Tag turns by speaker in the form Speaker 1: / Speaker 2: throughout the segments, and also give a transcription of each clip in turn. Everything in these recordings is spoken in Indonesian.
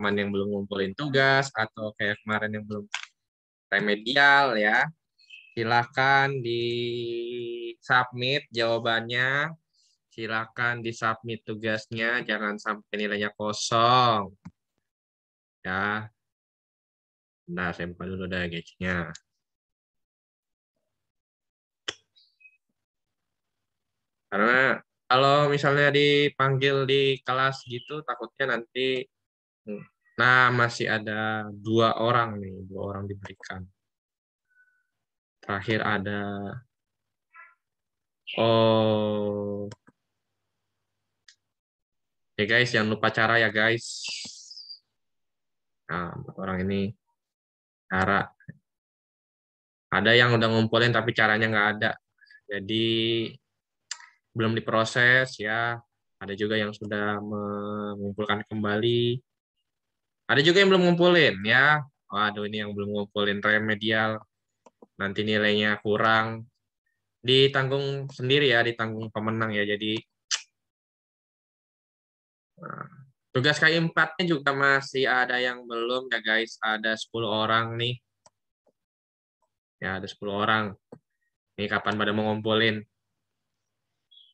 Speaker 1: teman yang belum ngumpulin tugas atau kayak kemarin yang belum remedial ya silakan di submit jawabannya silakan di submit tugasnya jangan sampai nilainya kosong
Speaker 2: ya nah saya buka dulu dah gajinya karena
Speaker 1: kalau misalnya dipanggil di kelas gitu takutnya nanti Nah, masih ada dua orang nih, dua orang diberikan. Terakhir ada oh
Speaker 2: Ya guys, jangan lupa cara ya guys. Nah, orang ini cara
Speaker 1: ada yang udah ngumpulin tapi caranya nggak ada. Jadi belum diproses ya. Ada juga yang sudah mengumpulkan kembali ada juga yang belum ngumpulin ya. Waduh ini yang belum ngumpulin remedial. Nanti nilainya kurang. Ditanggung sendiri ya, ditanggung pemenang ya. Jadi
Speaker 2: nah, tugas ki 4 juga masih ada yang belum ya guys. Ada 10 orang nih.
Speaker 1: Ya ada 10 orang. Ini kapan pada mau ngumpulin.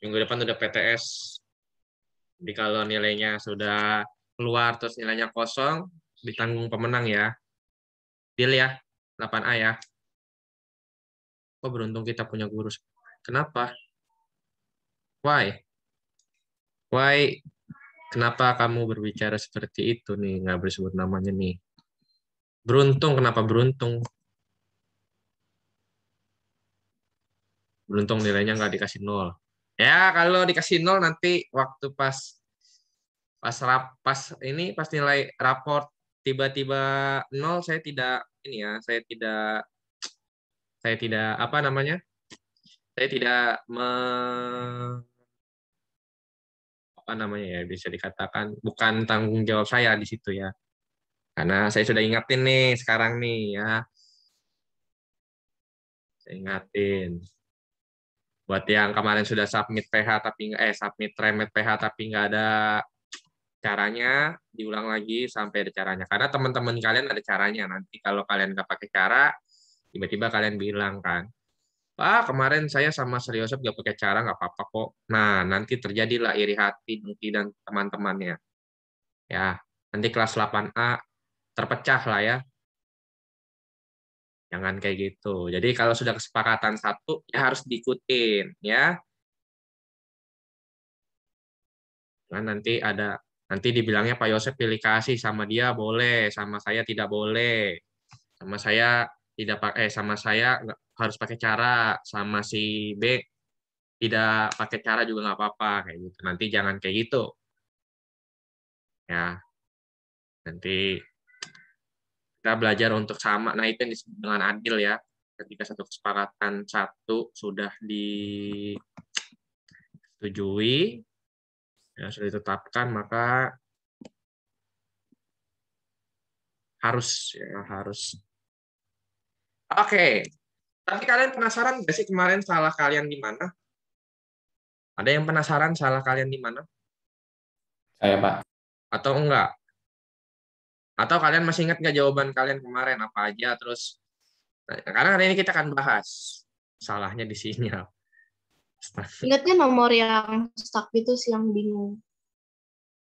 Speaker 1: Minggu depan udah PTS. Jadi kalau nilainya sudah keluar terus nilainya
Speaker 2: kosong ditanggung pemenang ya. Deal ya, 8A ya. Kok oh, beruntung kita punya guru. Kenapa? Why?
Speaker 1: Why? Kenapa kamu berbicara seperti itu nih? Nggak bersebut namanya nih. Beruntung, kenapa beruntung? Beruntung nilainya nggak dikasih nol. Ya, kalau dikasih nol nanti waktu pas pas rap, pas ini pas nilai raport tiba-tiba nol saya tidak ini ya saya tidak saya tidak apa namanya saya tidak me, apa namanya ya bisa dikatakan bukan tanggung jawab saya di situ ya karena saya sudah ingatin nih sekarang nih ya saya ingatin buat yang kemarin sudah submit PH tapi eh submit remit PH tapi nggak ada caranya diulang lagi sampai ada caranya karena teman-teman kalian ada caranya nanti kalau kalian nggak pakai cara tiba-tiba kalian bilang kan ah kemarin saya sama Sri Yosef nggak pakai cara nggak apa-apa kok nah nanti terjadilah iri hati Dengki dan teman-temannya ya nanti kelas 8A
Speaker 2: terpecah lah ya jangan kayak gitu jadi kalau sudah kesepakatan satu ya harus diikutin ya
Speaker 1: nah nanti ada Nanti dibilangnya Pak Yosep pilih kasih sama dia boleh, sama saya tidak boleh. Sama saya tidak pakai eh, sama saya harus pakai cara, sama si B tidak pakai cara juga nggak apa-apa kayak gitu. Nanti jangan kayak gitu. Ya. Nanti kita belajar untuk sama. Nah, itu disebut dengan adil ya. Ketika satu kesepakatan satu sudah disetujui, ya, sudah ditetapkan maka harus ya harus oke okay. tapi kalian penasaran nggak sih kemarin salah kalian di mana ada yang penasaran salah kalian di mana saya pak atau enggak atau kalian masih ingat nggak jawaban kalian kemarin apa aja terus nah, karena hari ini kita akan bahas salahnya di sini apa
Speaker 2: Ingatnya nomor yang stuck itu sih yang bingung.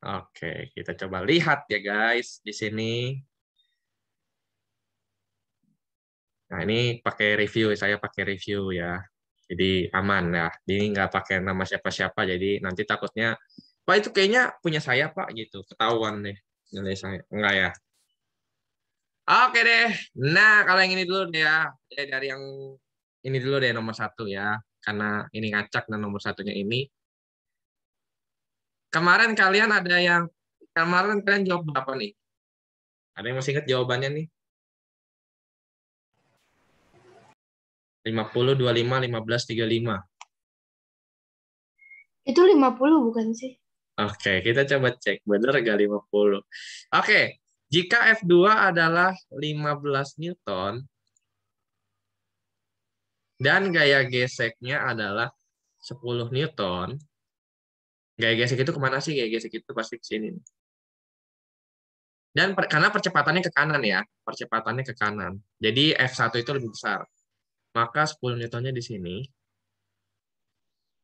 Speaker 1: Oke, kita coba lihat ya guys di sini. Nah ini pakai review, saya pakai review ya. Jadi aman ya. Ini nggak pakai nama siapa-siapa, jadi nanti takutnya, Pak itu kayaknya punya saya Pak gitu, ketahuan deh nilai saya. Enggak ya. Oke deh. Nah kalau yang ini dulu deh ya, dari yang ini dulu deh nomor satu ya karena ini ngacak dan nomor satunya ini.
Speaker 2: Kemarin kalian ada yang kemarin kalian jawab berapa nih? Ada yang masih ingat jawabannya nih? 50, 25, 15, 35. Itu 50 bukan sih?
Speaker 1: Oke, okay, kita coba cek. Benar nggak 50? Oke, okay. jika F2 adalah 15 Newton,
Speaker 2: dan gaya geseknya adalah 10 Newton. Gaya gesek itu kemana sih? Gaya gesek itu pasti ke sini. Dan
Speaker 1: per, karena percepatannya ke kanan ya, percepatannya ke kanan. Jadi F1 itu lebih besar. Maka 10 Newtonnya di sini.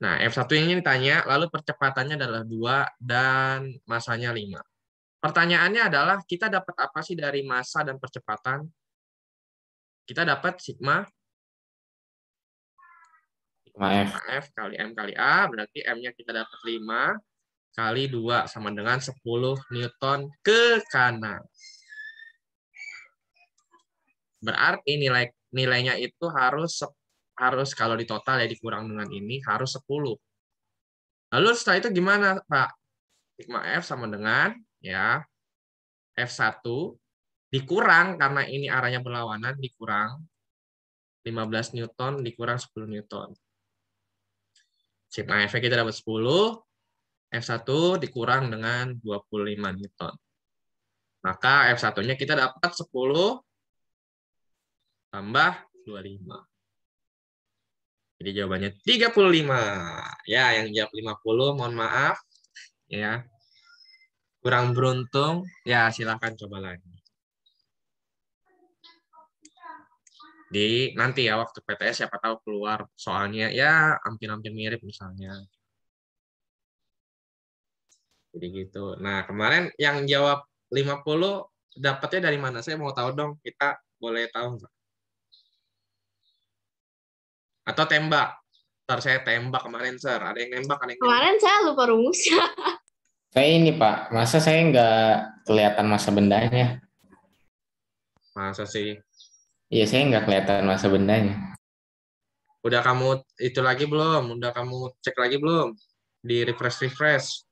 Speaker 1: Nah, F1 ini ditanya, lalu percepatannya adalah 2 dan masanya 5. Pertanyaannya adalah, kita dapat apa sih dari masa dan percepatan? Kita dapat sigma 5F. Nah, f kali M kali A, berarti M-nya kita dapat 5 kali 2 sama dengan 10 Newton ke kanan. Berarti nilai nilainya itu harus harus kalau di total ya dikurang dengan ini harus 10. Lalu setelah itu gimana, Pak? Sigma F sama dengan ya F1 dikurang karena ini arahnya berlawanan dikurang 15 Newton dikurang 10 Newton. Sip, AF kita dapat 10, F1 dikurang dengan 25 Newton. Maka F1-nya kita dapat 10 tambah 25. Jadi jawabannya 35. Ya, yang jawab 50 mohon maaf ya. Kurang beruntung, ya silahkan coba lagi. di nanti ya waktu PTS siapa tahu keluar soalnya ya hampir-hampir mirip misalnya jadi gitu nah kemarin yang jawab 50 dapatnya dari mana saya mau tahu dong kita boleh tahu nggak atau tembak ntar saya tembak kemarin sir ada yang nembak ada yang nembak.
Speaker 2: kemarin saya lupa rumusnya
Speaker 3: saya ini pak masa saya nggak kelihatan masa bendanya masa sih Iya, saya nggak kelihatan masa bendanya.
Speaker 1: Udah kamu itu lagi belum? Udah kamu cek lagi belum? Di refresh refresh.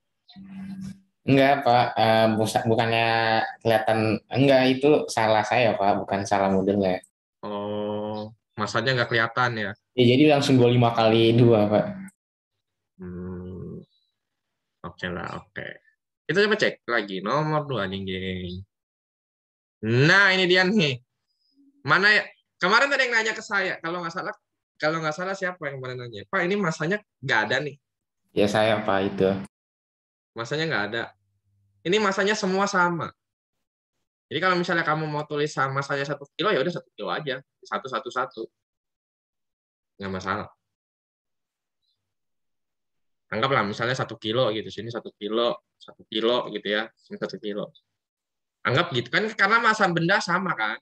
Speaker 3: Enggak, Pak. Uh, bukannya kelihatan enggak itu salah saya, Pak, bukan salah ya?
Speaker 1: Oh, masanya nggak kelihatan ya.
Speaker 3: Iya jadi langsung 25 kali dua, Pak. Hmm.
Speaker 1: Oke okay lah, oke. Okay. Kita coba cek lagi nomor dua anjing. Nah, ini dia nih. Mana ya? Kemarin tadi yang nanya ke saya, kalau nggak salah, kalau nggak salah siapa yang kemarin nanya? Pak, ini masanya nggak ada nih.
Speaker 3: Ya saya Pak itu.
Speaker 1: Masanya nggak ada. Ini masanya semua sama. Jadi kalau misalnya kamu mau tulis sama saya satu kilo ya udah satu kilo aja, satu satu satu,
Speaker 2: nggak masalah anggaplah misalnya satu kilo gitu sini satu kilo satu kilo gitu ya sini satu kilo anggap
Speaker 1: gitu kan karena masa benda sama kan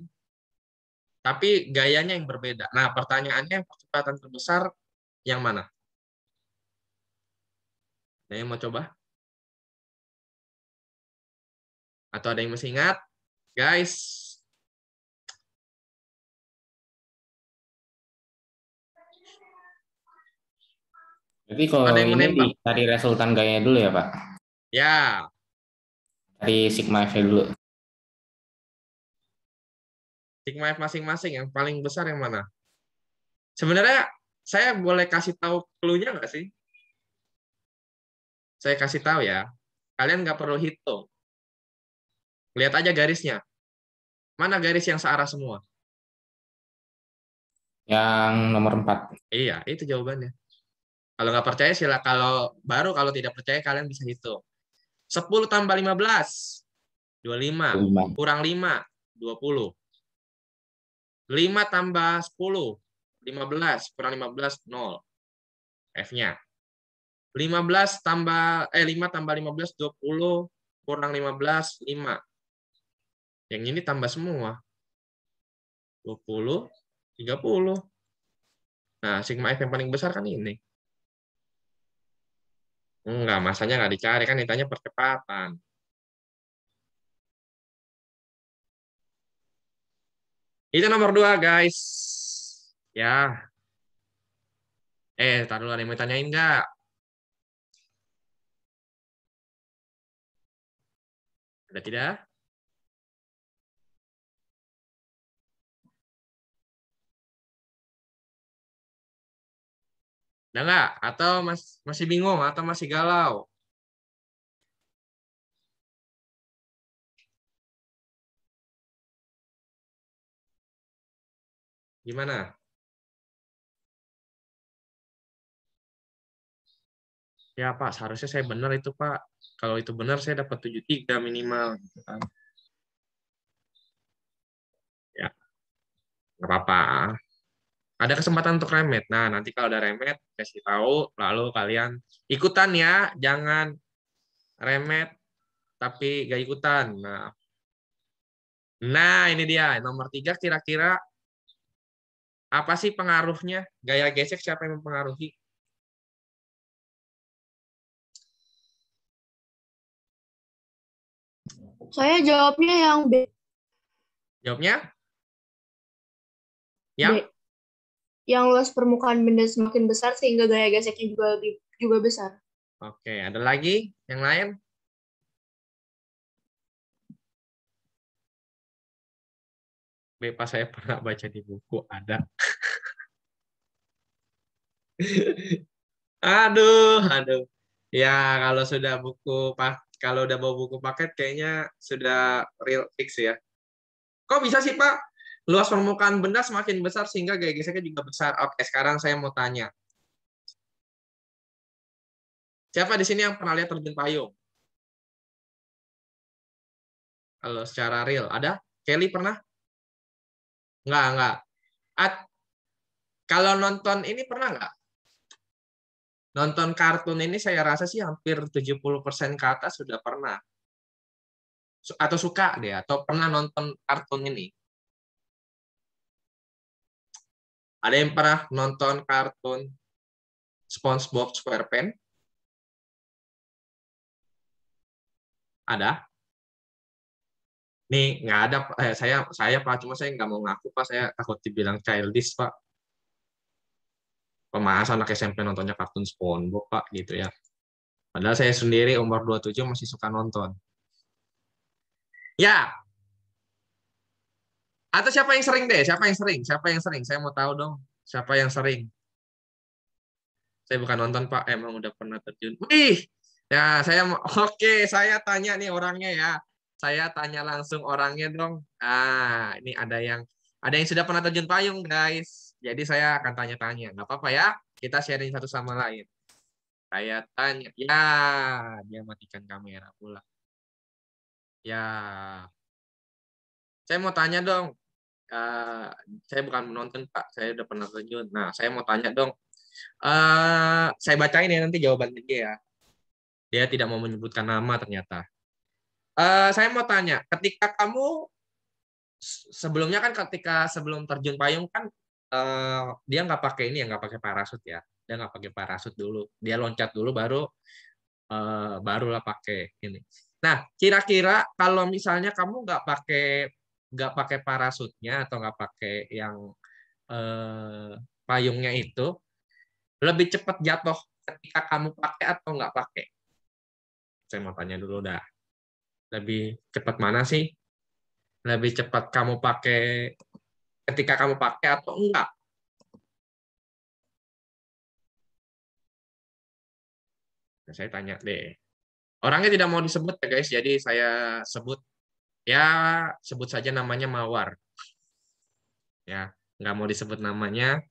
Speaker 1: tapi gayanya yang berbeda. Nah,
Speaker 2: pertanyaannya kecepatan terbesar yang mana? Ada yang mau coba? Atau ada yang masih ingat? Guys, Jadi kalau ada yang ini menembak. cari resultan gayanya dulu ya, Pak? Ya. Cari sigma F dulu hikmah masing-masing yang paling besar yang mana? Sebenarnya saya boleh kasih tahu clue-nya nggak sih? Saya kasih tahu ya. Kalian nggak perlu hitung. Lihat aja garisnya. Mana garis yang searah semua? Yang nomor empat.
Speaker 1: Iya, itu jawabannya.
Speaker 2: Kalau nggak percaya sila kalau baru kalau
Speaker 1: tidak percaya kalian bisa hitung. 10 tambah 15 25, 25. kurang 5 20. 5 tambah 10, 15, kurang 15, 0. F-nya. 15 tambah, eh 5 tambah 15, 20, kurang 15, 5. Yang ini tambah semua. 20, 30.
Speaker 2: Nah, sigma F yang paling besar kan ini. Enggak, masanya nggak dicari, kan ditanya percepatan. Itu nomor dua, guys. Ya. Eh, tar dulu ada yang mau tanyain nggak? Ada tidak? Ada nggak? Atau mas, masih bingung? Atau masih galau? Gimana? Ya Pak, seharusnya saya benar itu Pak. Kalau itu benar saya dapat 73 minimal. Gitu kan.
Speaker 1: Ya, nggak apa-apa. Ada kesempatan untuk remet. Nah, nanti kalau ada remet, kasih tahu. Lalu kalian ikutan ya. Jangan remet tapi gak ikutan. Nah,
Speaker 2: Nah, ini dia nomor tiga kira-kira apa sih pengaruhnya? Gaya gesek siapa yang mempengaruhi? Saya jawabnya yang B. Jawabnya? Yang? B. Yang luas permukaan benda semakin besar sehingga gaya geseknya juga lebih juga besar. Oke, ada lagi yang lain? bebas saya pernah baca di buku ada. aduh, aduh.
Speaker 1: Ya, kalau sudah buku kalau udah bawa buku paket kayaknya sudah real fix ya. Kok bisa sih, Pak? Luas permukaan benda semakin besar sehingga gaya geseknya juga
Speaker 2: besar. Oke, sekarang saya mau tanya. Siapa di sini yang pernah lihat terjun payung? Kalau secara real, ada? Kelly pernah? Enggak, enggak. At,
Speaker 1: kalau nonton ini pernah enggak? Nonton kartun ini saya rasa sih hampir
Speaker 2: 70% ke atas sudah pernah. Atau suka deh, atau pernah nonton kartun ini. Ada yang pernah nonton kartun SpongeBob SquarePants? Ada? nih nggak ada eh, saya saya pak cuma saya nggak mau ngaku pak saya takut dibilang childish pak
Speaker 1: pemahas anak SMP nontonnya kartun SpongeBob pak gitu ya padahal saya sendiri umur 27 masih suka nonton ya atau siapa yang sering deh siapa yang sering siapa yang sering saya mau tahu dong siapa yang sering saya bukan nonton pak emang udah pernah terjun Wih, ya saya oke saya tanya nih orangnya ya saya tanya langsung orangnya dong. Ah, ini ada yang ada yang sudah pernah terjun payung, guys. Jadi saya akan tanya-tanya. Nggak apa-apa ya, kita sharing satu sama lain. Saya tanya, ya
Speaker 2: dia matikan kamera pula. Ya, saya mau tanya dong. Uh, saya bukan menonton Pak, saya udah pernah terjun.
Speaker 1: Nah, saya mau tanya dong. Uh, saya bacain ya nanti jawaban dia ya. Dia tidak mau menyebutkan nama ternyata. Eh, saya mau tanya, ketika kamu sebelumnya kan ketika sebelum terjun payung kan uh, dia nggak pakai ini ya nggak pakai parasut ya dia nggak pakai parasut dulu dia loncat dulu baru uh, barulah pakai ini nah kira-kira kalau misalnya kamu nggak pakai nggak pakai parasutnya atau nggak pakai yang uh, payungnya itu lebih cepat jatuh ketika kamu pakai atau nggak pakai saya mau tanya dulu dah lebih cepat mana sih
Speaker 2: lebih cepat kamu pakai ketika kamu pakai atau enggak nah, saya tanya deh orangnya tidak mau disebut ya guys jadi saya sebut ya
Speaker 1: sebut saja namanya mawar ya nggak mau disebut namanya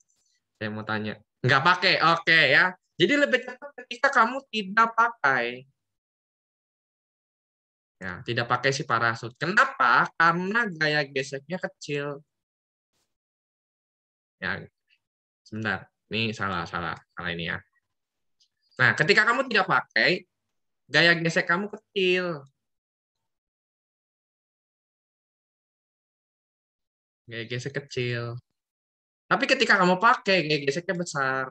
Speaker 1: saya mau tanya nggak pakai oke okay, ya jadi lebih cepat ketika kamu tidak
Speaker 2: pakai Ya, tidak pakai si parasut. Kenapa? Karena gaya geseknya kecil. Ya, sebentar. Ini salah, salah, salah ini ya. Nah, ketika kamu tidak pakai, gaya gesek kamu kecil. Gaya gesek kecil. Tapi ketika kamu pakai, gaya geseknya besar.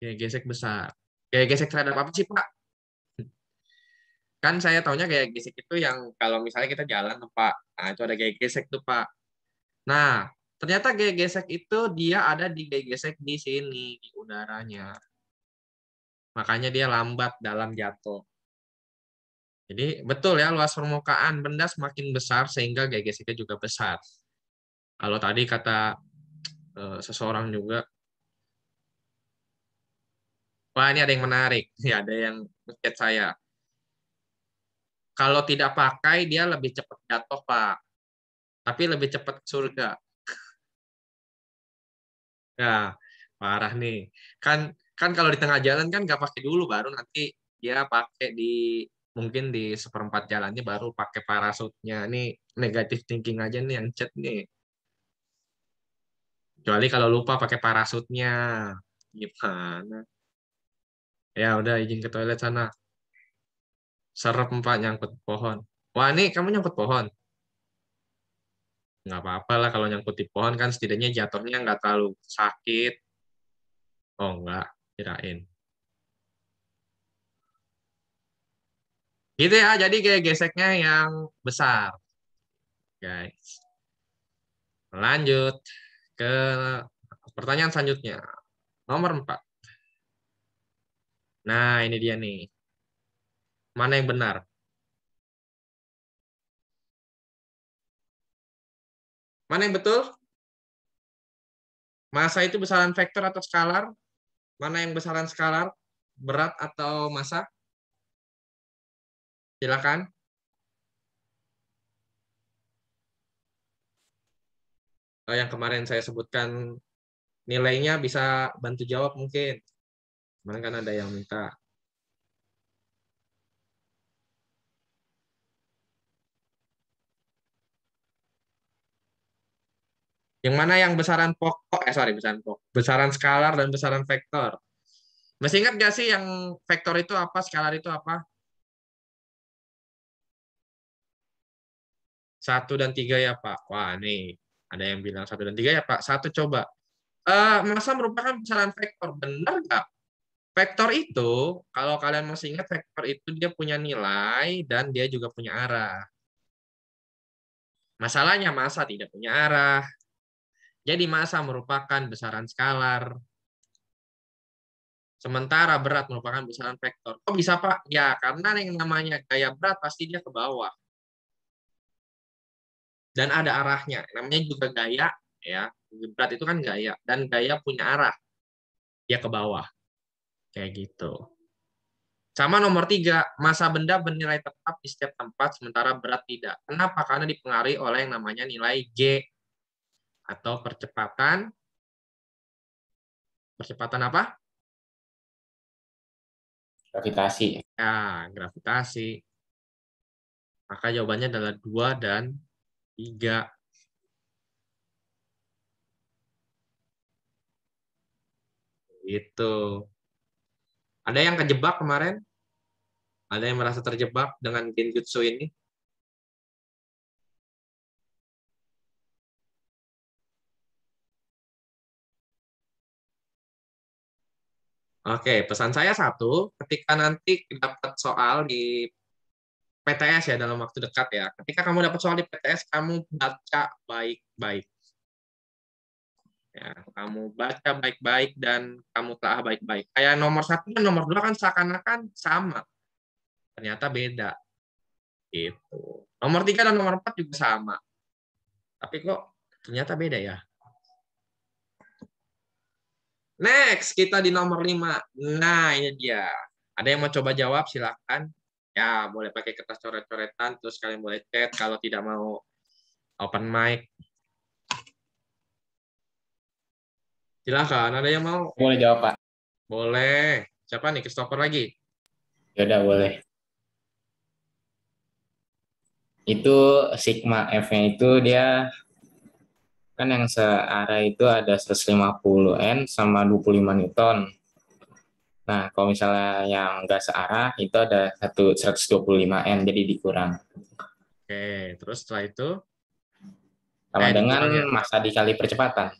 Speaker 2: Gaya gesek besar. Gaya gesek terhadap apa sih, Pak?
Speaker 1: Kan saya taunya gaya gesek itu yang kalau misalnya kita jalan tuh, Pak. Nah, itu ada gaya gesek tuh, Pak. Nah, ternyata gaya gesek itu dia ada di gaya gesek di sini, di udaranya. Makanya dia lambat dalam jatuh. Jadi betul ya luas permukaan benda semakin besar sehingga gaya geseknya juga besar. Kalau tadi kata uh, seseorang juga Wah, ini ada yang menarik. Ya, ada yang ngechat saya.
Speaker 2: Kalau tidak pakai, dia lebih cepat jatuh, Pak. Tapi lebih cepat surga. ya, parah nih.
Speaker 1: Kan kan kalau di tengah jalan kan nggak pakai dulu, baru nanti dia pakai di mungkin di seperempat jalannya baru pakai parasutnya. Ini negatif thinking aja nih yang chat nih. Kecuali kalau lupa pakai parasutnya. Gimana? ya udah izin ke toilet sana serap empat nyangkut pohon wah ini kamu nyangkut pohon nggak apa-apa lah kalau nyangkut di pohon kan setidaknya jatuhnya nggak terlalu sakit oh nggak kirain gitu ya jadi kayak geseknya yang besar guys lanjut ke pertanyaan selanjutnya nomor empat.
Speaker 2: Nah, ini dia nih. Mana yang benar? Mana yang betul? Masa itu besaran vektor atau skalar? Mana yang besaran skalar? Berat atau masa?
Speaker 1: Silakan. Oh, yang kemarin saya sebutkan nilainya bisa bantu jawab mungkin. Kemarin kan ada yang minta Yang mana yang besaran pokok, eh sorry, besaran pokok. Besaran skalar dan besaran vektor.
Speaker 2: Masih ingat gak sih yang vektor itu apa, skalar itu apa? Satu dan tiga ya Pak. Wah nih,
Speaker 1: ada yang bilang satu dan tiga ya Pak. Satu coba. Uh, masa merupakan besaran vektor. Benar nggak Vektor itu, kalau kalian masih ingat, vektor itu dia punya nilai dan dia juga punya arah. Masalahnya masa tidak punya arah. Jadi masa merupakan besaran skalar. Sementara berat merupakan besaran vektor. Kok oh, bisa, Pak? Ya, karena yang namanya gaya
Speaker 2: berat pasti dia ke bawah. Dan ada arahnya. Namanya juga gaya. ya Berat itu kan gaya. Dan gaya punya arah. Dia ke
Speaker 1: bawah Kayak gitu. Sama nomor tiga, masa benda bernilai tetap di setiap tempat, sementara berat tidak. Kenapa? Karena dipengaruhi oleh yang namanya nilai G
Speaker 2: atau percepatan. Percepatan apa? Gravitasi. Ya, gravitasi. Maka jawabannya adalah dua dan tiga.
Speaker 1: Itu.
Speaker 2: Ada yang kejebak kemarin? Ada yang merasa terjebak dengan Genjutsu ini? Oke, pesan saya satu, ketika nanti dapat soal di
Speaker 1: PTS ya dalam waktu dekat ya. Ketika kamu dapat soal di PTS, kamu baca baik-baik. Ya, kamu baca baik-baik dan kamu telah baik-baik. Kayak nomor satu dan nomor dua kan seakan-akan sama. Ternyata beda. Gitu. Nomor tiga dan nomor empat juga sama. Tapi kok ternyata beda ya. Next, kita di nomor lima Nah, ini dia. Ada yang mau coba jawab, silakan. Ya, boleh pakai kertas coret-coretan, terus kalian boleh chat kalau tidak mau open mic. Silakan, ada yang mau? Boleh jawab, Pak. Boleh. Siapa nih, Christopher lagi?
Speaker 3: Ya udah, boleh. Itu sigma F-nya itu dia kan yang searah itu ada 150 N sama 25 Newton. Nah, kalau misalnya yang nggak searah itu ada 1, 125 N, jadi dikurang. Oke, terus setelah itu? Sama eh, dengan dikurangnya. masa
Speaker 1: dikali percepatan.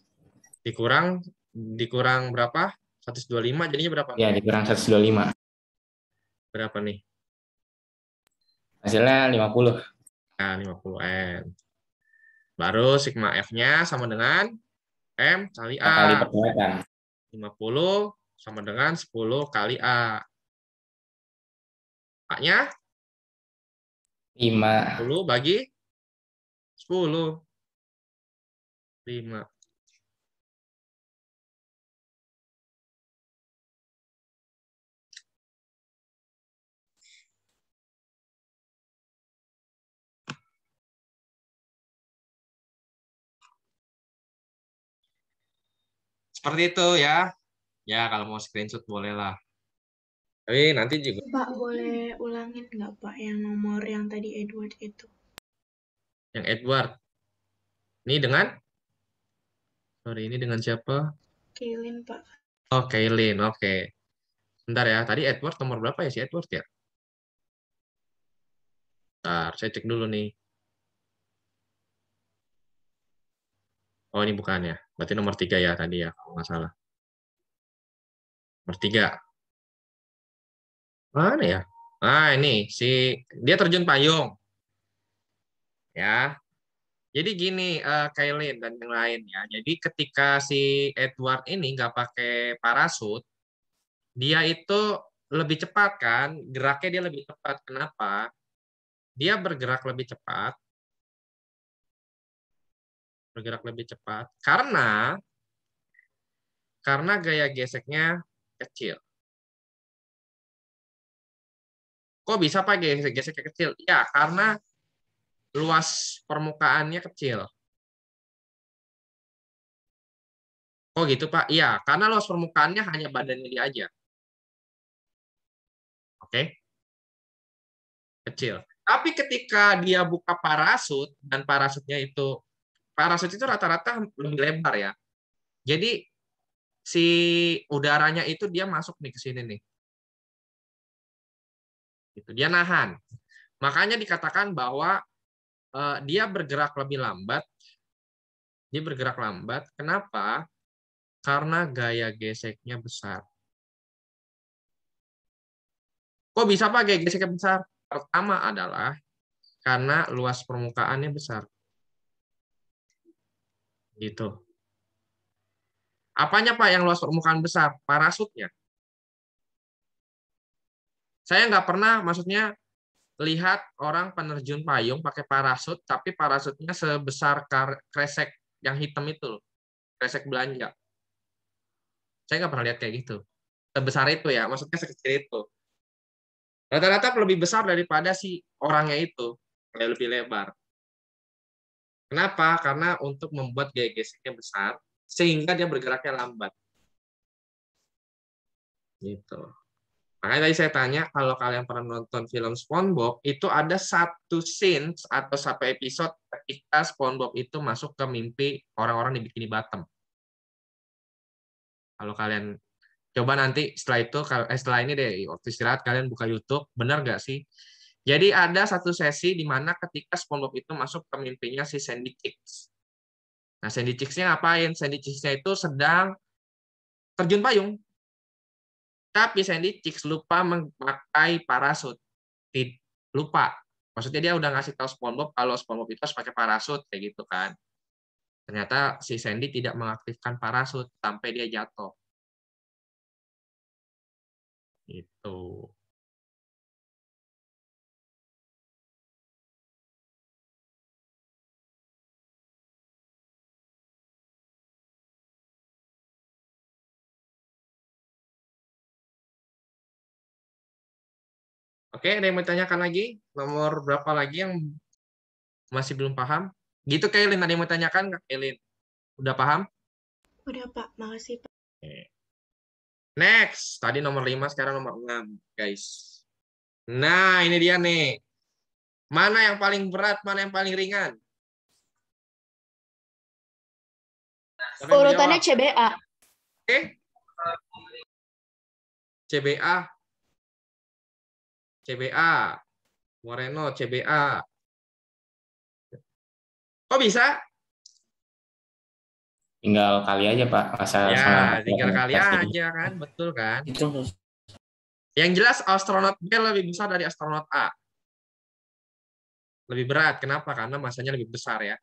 Speaker 1: Dikurang dikurang berapa? 125 jadinya berapa? Ya, dikurang
Speaker 2: 125. Berapa nih? Hasilnya 50. Nah, 50 N. Baru sigma F-nya sama dengan M kali A. Kali perbuatan. 50 sama dengan 10 kali A. A-nya? 5. 10 bagi 10. 5. Seperti itu ya. Ya, kalau mau
Speaker 1: screenshot boleh lah. Tapi nanti juga.
Speaker 2: Pak, boleh ulangin nggak Pak yang
Speaker 3: nomor yang tadi Edward itu?
Speaker 1: Yang Edward. Ini dengan? Sorry, ini dengan siapa?
Speaker 2: Kaylin, Pak.
Speaker 1: Oh, Kaylin. Oke. Okay. Bentar ya. Tadi Edward nomor berapa ya si Edward ya?
Speaker 3: Bentar, saya cek dulu nih.
Speaker 2: Oh, ini bukan ya. Berarti nomor tiga ya tadi ya, kalau nggak salah. Nomor tiga. Mana ya? Nah ini, si
Speaker 1: dia terjun payung. Ya, jadi gini, uh, eh, Kailin dan yang lain ya. Jadi ketika si Edward ini nggak pakai parasut,
Speaker 2: dia itu lebih cepat kan, geraknya dia lebih cepat. Kenapa? Dia bergerak lebih cepat bergerak lebih cepat karena karena gaya geseknya kecil. Kok bisa Pak gesek-geseknya kecil? Ya, karena luas permukaannya kecil. Kok gitu Pak? Iya, karena luas permukaannya hanya badannya dia aja. Oke? Kecil. Tapi ketika dia buka parasut, dan parasutnya itu parasut itu
Speaker 1: rata-rata lebih lebar ya. Jadi si udaranya itu
Speaker 2: dia masuk nih ke sini nih. Itu dia nahan. Makanya dikatakan bahwa uh, dia bergerak lebih lambat. Dia bergerak lambat. Kenapa? Karena gaya geseknya besar. Kok bisa pakai geseknya besar? Pertama adalah karena luas permukaannya besar.
Speaker 1: Gitu. Apanya Pak yang luas permukaan besar? Parasutnya. Saya nggak pernah, maksudnya lihat orang penerjun payung pakai parasut, tapi parasutnya sebesar kresek yang hitam itu, loh. kresek belanja. Saya nggak pernah lihat kayak gitu. Sebesar itu ya, maksudnya sekecil itu. Rata-rata lebih besar daripada si
Speaker 2: orangnya itu, lebih lebar. Kenapa? Karena untuk membuat gaya geseknya besar, sehingga dia bergeraknya lambat. Gitu.
Speaker 1: Makanya tadi saya tanya, kalau kalian pernah nonton film SpongeBob, itu ada satu scene atau satu episode ketika SpongeBob itu masuk ke mimpi orang-orang di Bikini Bottom. Kalau kalian coba nanti setelah itu, eh, setelah ini deh, waktu istirahat kalian buka YouTube, benar nggak sih jadi ada satu sesi di mana ketika SpongeBob itu masuk ke mimpinya si Sandy Chicks. Nah, Sandy Chicks-nya ngapain? Sandy Chicks-nya itu sedang terjun payung. Tapi Sandy Chicks lupa memakai parasut. Lupa. Maksudnya dia udah ngasih tahu SpongeBob kalau SpongeBob itu harus pakai parasut kayak gitu kan.
Speaker 2: Ternyata si Sandy tidak mengaktifkan parasut sampai dia jatuh. Itu. Oke, ada yang mau ditanyakan lagi? Nomor berapa lagi yang masih belum paham? Gitu, Kaylin. Ada yang mau ditanyakan Udah paham? Udah, Pak. Makasih, Pak.
Speaker 1: Oke. Next. Tadi nomor 5, sekarang nomor 6, guys. Nah, ini dia nih.
Speaker 2: Mana yang paling berat, mana yang paling ringan? Urutannya CBA. Oke. CBA CBA. Moreno, CBA. Kok bisa? Tinggal kali aja, Pak. masa. ya, tinggal kali pasti. aja kan, betul
Speaker 1: kan? Yang jelas astronot B lebih besar dari astronot A. Lebih berat, kenapa? Karena masanya lebih besar ya.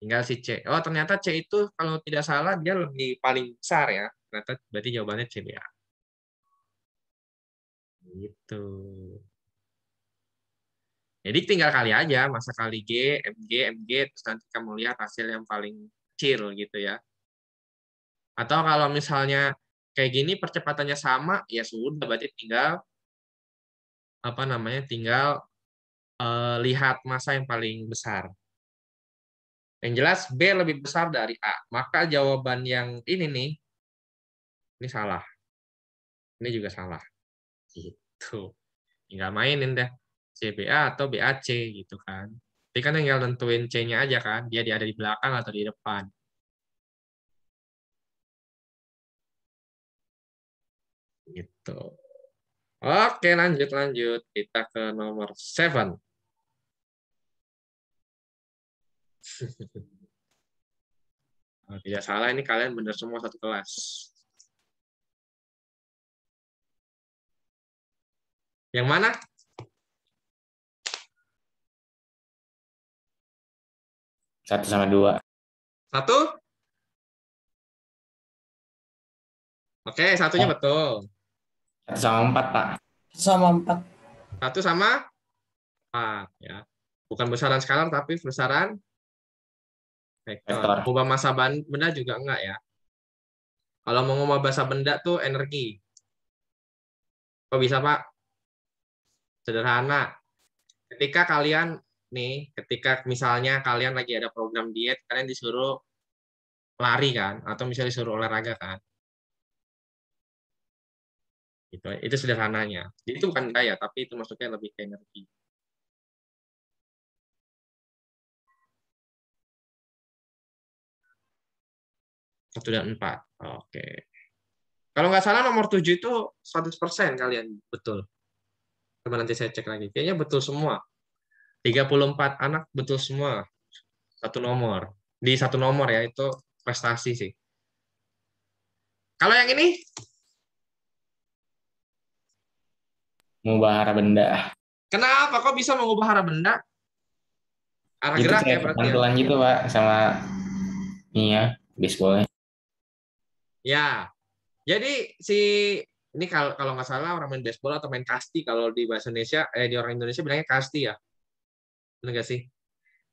Speaker 1: Tinggal si C. Oh, ternyata C itu kalau tidak salah dia lebih paling besar ya. Ternyata berarti jawabannya CBA gitu, Jadi tinggal kali aja, masa kali G, MG, MG, terus nanti kamu lihat hasil yang paling kecil gitu ya. Atau kalau misalnya kayak gini percepatannya sama, ya sudah berarti tinggal apa namanya tinggal uh, lihat masa yang paling besar. Yang jelas B lebih besar dari A. Maka jawaban yang ini nih, ini salah. Ini juga salah. Gitu gitu tinggal mainin deh CBA atau BAC gitu kan Tapi kan tinggal tentuin C-nya aja kan dia ada di belakang
Speaker 2: atau di depan gitu oke lanjut lanjut kita ke nomor seven oh, tidak salah ini kalian benar semua satu kelas Yang mana? Satu sama dua. Satu? Oke, satunya eh. betul. Satu sama empat, Pak. Satu sama empat. Satu sama
Speaker 1: empat, ya. Bukan besaran skalar, tapi besaran vektor. vektor. Mengubah masa benda juga enggak ya. Kalau mau mengubah masa benda tuh energi. Kok bisa, Pak? sederhana. Ketika kalian nih, ketika misalnya kalian lagi ada program diet, kalian
Speaker 2: disuruh lari kan, atau misalnya disuruh olahraga kan. Itu, itu sederhananya. Jadi itu bukan daya, tapi itu maksudnya lebih ke energi. Satu dan empat. Oke. Kalau nggak salah
Speaker 1: nomor tujuh itu 100% kalian. Betul. Coba nanti saya cek lagi. Kayaknya betul semua. 34 anak betul semua. Satu nomor. Di satu nomor ya, itu prestasi sih. Kalau yang ini?
Speaker 3: Mengubah arah benda.
Speaker 1: Kenapa? Kok bisa mengubah arah benda?
Speaker 3: Arah gitu, gerak ya berarti. Pantulan ya. gitu, Pak, sama iya, baseballnya.
Speaker 1: Ya. Jadi si ini kalau kalau nggak salah orang main baseball atau main kasti kalau di bahasa Indonesia eh di orang Indonesia bilangnya kasti ya benar nggak sih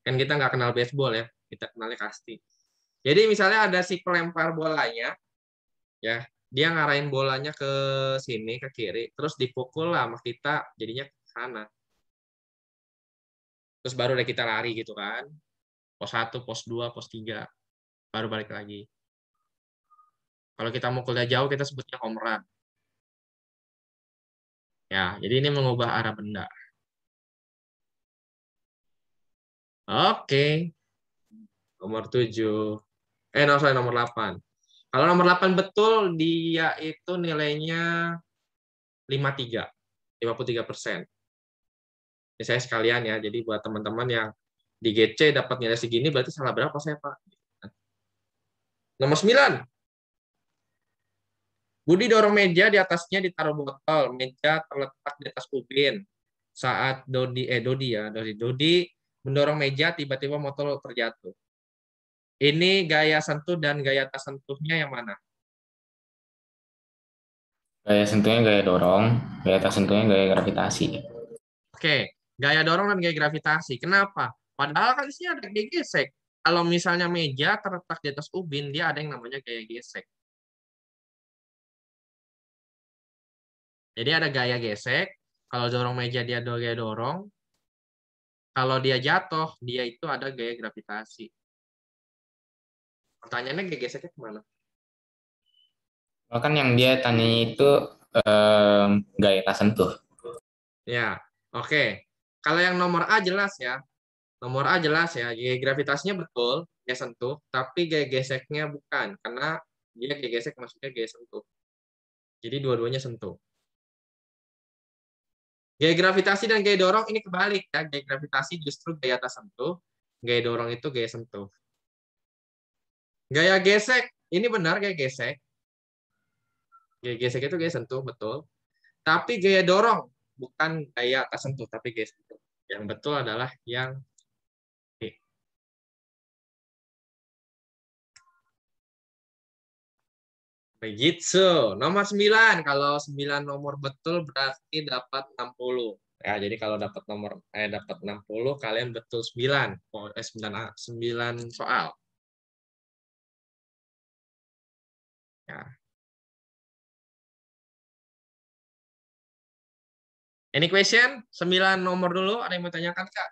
Speaker 1: kan kita nggak kenal baseball ya kita kenalnya kasti jadi misalnya ada si pelempar bolanya ya dia ngarahin bolanya ke sini ke kiri terus dipukul lah sama kita jadinya ke sana
Speaker 2: terus baru deh kita lari gitu kan pos 1, pos 2, pos 3 baru balik lagi kalau kita mau kuliah jauh kita sebutnya home Ya, jadi ini mengubah arah benda. Oke. Nomor 7.
Speaker 1: Eh, no, sorry, nomor 8. Kalau nomor 8 betul, dia itu nilainya 53. 53 persen. Ini saya sekalian ya, jadi buat teman-teman yang di GC dapat nilai segini, berarti salah berapa saya, Pak? Nomor 9. Budi dorong meja di atasnya ditaruh botol, meja terletak di atas ubin. Saat Dodi eh Dodi ya, Dodi Dodi mendorong meja tiba-tiba motor terjatuh. Ini gaya sentuh dan gaya tak sentuhnya yang mana?
Speaker 2: Gaya sentuhnya gaya dorong, gaya tak sentuhnya gaya gravitasi.
Speaker 1: Oke, gaya dorong dan gaya gravitasi. Kenapa? Padahal kan di sini ada gaya gesek. Kalau misalnya meja
Speaker 2: terletak di atas ubin, dia ada yang namanya gaya gesek. Jadi ada gaya gesek, kalau dorong meja dia ada gaya dorong, kalau dia jatuh, dia itu ada gaya gravitasi. Pertanyaannya gaya geseknya kemana? Bahkan yang dia tanya itu um, gaya tak sentuh.
Speaker 1: Ya, oke. Okay. Kalau yang nomor A jelas ya, nomor A jelas ya, gaya gravitasinya betul, gaya sentuh,
Speaker 2: tapi gaya geseknya bukan, karena dia gaya gesek maksudnya gaya sentuh. Jadi dua-duanya sentuh. Gaya gravitasi dan gaya dorong ini
Speaker 1: kebalik ya. Gaya gravitasi justru gaya atas sentuh, gaya dorong itu gaya sentuh. Gaya gesek, ini benar gaya gesek. Gaya gesek
Speaker 2: itu gaya sentuh, betul. Tapi gaya dorong bukan gaya atas sentuh, tapi gaya sentuh. Yang betul adalah yang Begitu. Nomor 9. Kalau 9 nomor betul berarti dapat 60. Ya, jadi kalau dapat nomor eh dapat 60 kalian betul 9. Oh, eh 9 9 soal. Ya. Any question? 9 nomor dulu, ada yang mau tanyakan, Kak?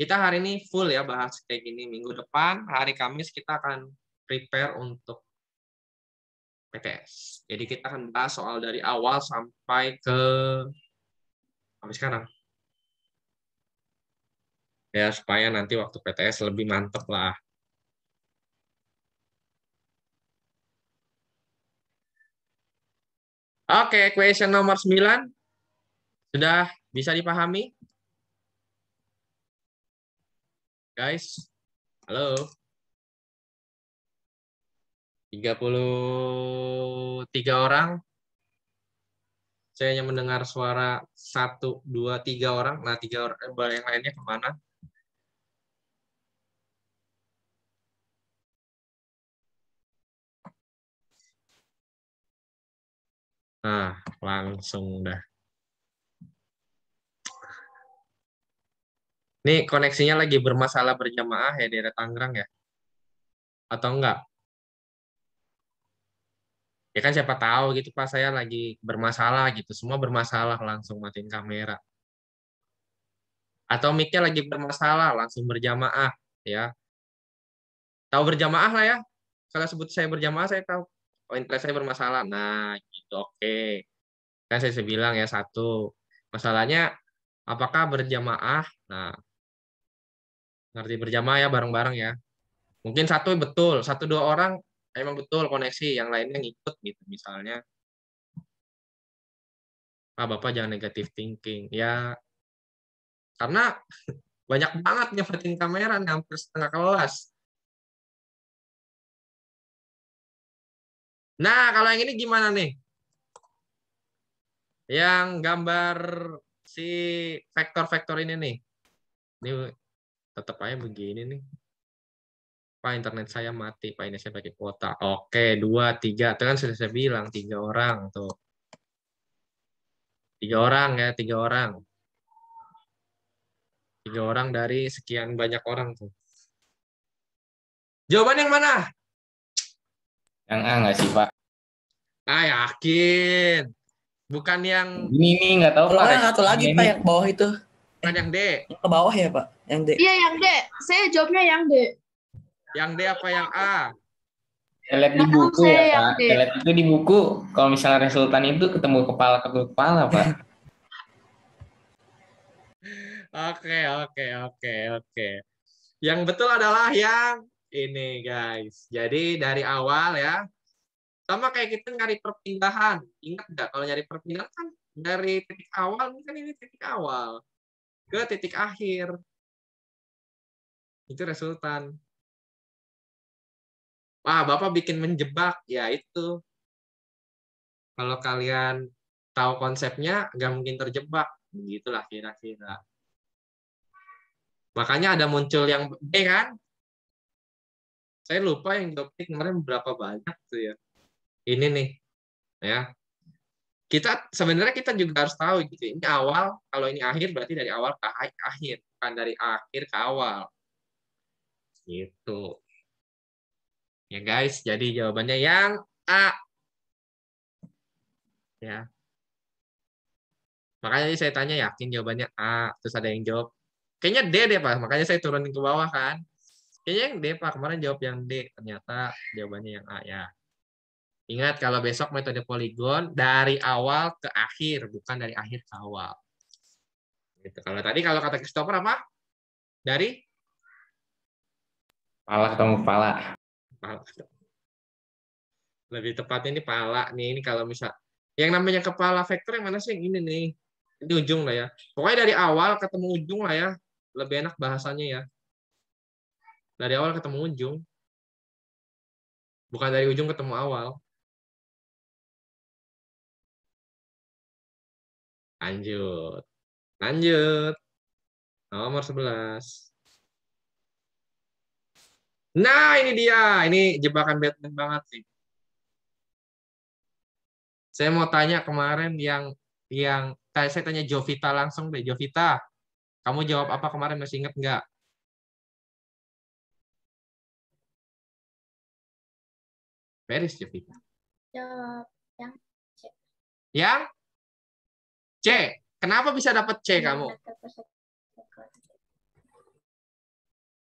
Speaker 2: Kita hari ini full ya bahas kayak gini. Minggu depan,
Speaker 1: hari Kamis, kita akan prepare untuk PTS. Jadi kita akan bahas soal dari awal sampai ke sampai sekarang. Ya, supaya nanti waktu PTS lebih mantep lah. Oke, question nomor 9. Sudah bisa dipahami?
Speaker 2: Guys, halo. 33
Speaker 1: orang. Saya hanya mendengar suara satu, dua, tiga orang. Nah, tiga orang eh, yang lainnya
Speaker 2: kemana? Nah, langsung dah.
Speaker 1: Ini koneksinya lagi bermasalah berjamaah ya di daerah Tangerang ya? Atau enggak? ya kan siapa tahu gitu pak saya lagi bermasalah gitu semua bermasalah langsung matiin kamera atau mic lagi bermasalah langsung berjamaah ya tahu berjamaah lah ya kalau sebut saya berjamaah saya tahu oh interest saya bermasalah nah gitu oke okay. kan saya bilang ya satu masalahnya apakah berjamaah nah ngerti berjamaah ya bareng-bareng ya mungkin satu betul satu dua orang emang betul koneksi yang lainnya ngikut gitu misalnya
Speaker 2: ah bapak jangan negatif thinking ya karena banyak banget nyepetin kamera nih, hampir setengah kelas nah kalau yang ini gimana nih yang gambar si
Speaker 1: vektor-vektor ini nih ini tetap aja begini nih Pak internet saya mati, Pak ini saya pakai kuota. Oke, dua, tiga, itu kan sudah saya bilang tiga orang tuh. Tiga orang ya, tiga orang. Tiga orang dari sekian banyak orang tuh.
Speaker 2: Jawaban yang mana? Yang A nggak sih Pak?
Speaker 1: Ah yakin. Bukan yang ini ini nggak tahu Pak. Satu lagi Pak yang bawah itu. Bukan yang D. Yang ke bawah ya Pak, yang D. Iya
Speaker 2: yang D. Saya jawabnya yang D.
Speaker 1: Yang D apa yang A?
Speaker 3: Delete di buku ya, Pak. Telet itu di buku. Kalau misalnya resultan itu ketemu kepala ketemu kepala, Pak.
Speaker 1: Oke, oke, oke, oke. Yang betul adalah yang ini, guys. Jadi dari awal ya, sama kayak kita nyari perpindahan. Ingat nggak kalau nyari perpindahan kan dari titik awal, ini kan ini titik awal,
Speaker 2: ke titik akhir. Itu resultan wah bapak bikin menjebak ya itu kalau kalian tahu konsepnya nggak mungkin terjebak begitulah kira-kira makanya ada muncul yang B eh, kan saya lupa yang topik kemarin berapa banyak tuh ya ini nih
Speaker 1: ya kita sebenarnya kita juga harus tahu gitu ini awal kalau ini akhir berarti dari awal ke akhir bukan dari akhir ke awal gitu
Speaker 2: Ya guys, jadi jawabannya yang A. Ya. Makanya saya tanya yakin jawabannya A,
Speaker 1: terus ada yang jawab kayaknya D deh Pak, makanya saya turunin ke bawah kan. Kayaknya yang D Pak, kemarin jawab yang D, ternyata jawabannya yang A ya. Ingat kalau besok metode poligon dari awal ke akhir, bukan dari akhir ke awal. Gitu. Kalau tadi kalau kata Christopher apa? Dari?
Speaker 3: pala ketemu pala.
Speaker 1: Lebih tepatnya ini pala nih. Ini kalau misal yang namanya kepala vektor yang mana sih yang ini nih? ini ujung lah ya. Pokoknya dari awal
Speaker 2: ketemu ujung lah ya. Lebih enak bahasanya ya. Dari awal ketemu ujung. Bukan dari ujung ketemu awal. Lanjut. Lanjut. Nomor 11.
Speaker 1: Nah, ini dia. Ini jebakan Batman banget sih. Saya mau tanya kemarin yang yang saya tanya Jovita langsung deh. Jovita,
Speaker 2: kamu jawab apa kemarin masih ingat nggak? Peris Jovita. Jawab yang C. Yang C. Kenapa bisa dapat C kamu?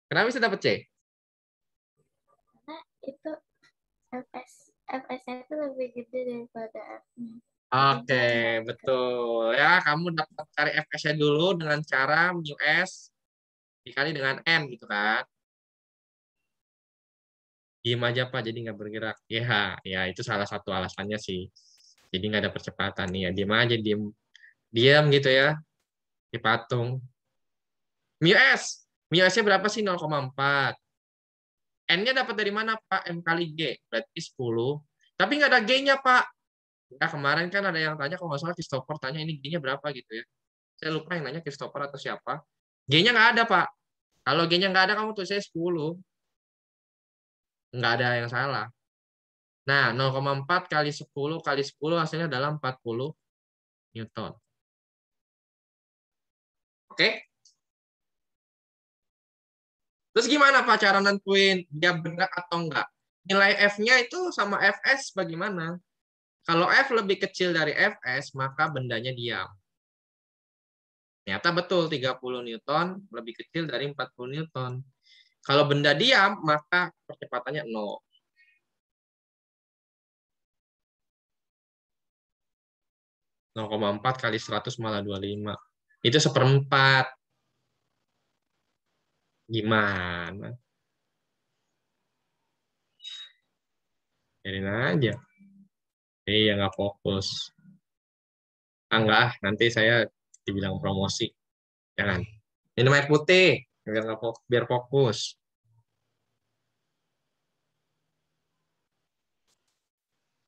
Speaker 2: Kenapa bisa dapat C? itu FS FS-nya itu lebih gede daripada f
Speaker 1: Oke, okay, betul. Ya, kamu dapat cari FS-nya dulu dengan cara mu S dikali dengan N gitu kan. diam aja Pak, jadi nggak bergerak. Ya, ya itu salah satu alasannya sih. Jadi nggak ada percepatan. nih Ya, diam aja, diam Diam gitu ya. dipatung. patung. Mu S. Mu S-nya berapa sih? 0,4. N-nya dapat dari mana, Pak? M kali G. Berarti 10. Tapi nggak ada G-nya, Pak. Nah, kemarin kan ada yang tanya, kalau nggak salah Christopher tanya ini G-nya berapa gitu ya. Saya lupa yang nanya Christopher atau siapa. G-nya nggak ada, Pak. Kalau G-nya nggak ada, kamu tulisnya 10.
Speaker 2: Nggak ada yang salah. Nah, 0,4 kali 10 kali 10 hasilnya adalah 40 Newton. Oke? Terus gimana pacaranan Queen?
Speaker 1: Dia ya benar atau enggak? Nilai F-nya itu sama FS bagaimana? Kalau F lebih kecil dari FS, maka bendanya diam. Ternyata betul
Speaker 2: 30 Newton lebih kecil dari 40 Newton. Kalau benda diam, maka percepatannya 0. empat kali 100 malah 25. Itu seperempat.
Speaker 1: Gimana?
Speaker 2: Jadi aja. yang nggak fokus. Ah, nggak ah. Nanti saya dibilang promosi.
Speaker 1: Jangan. Ya ini air putih. Biar, fokus, biar fokus.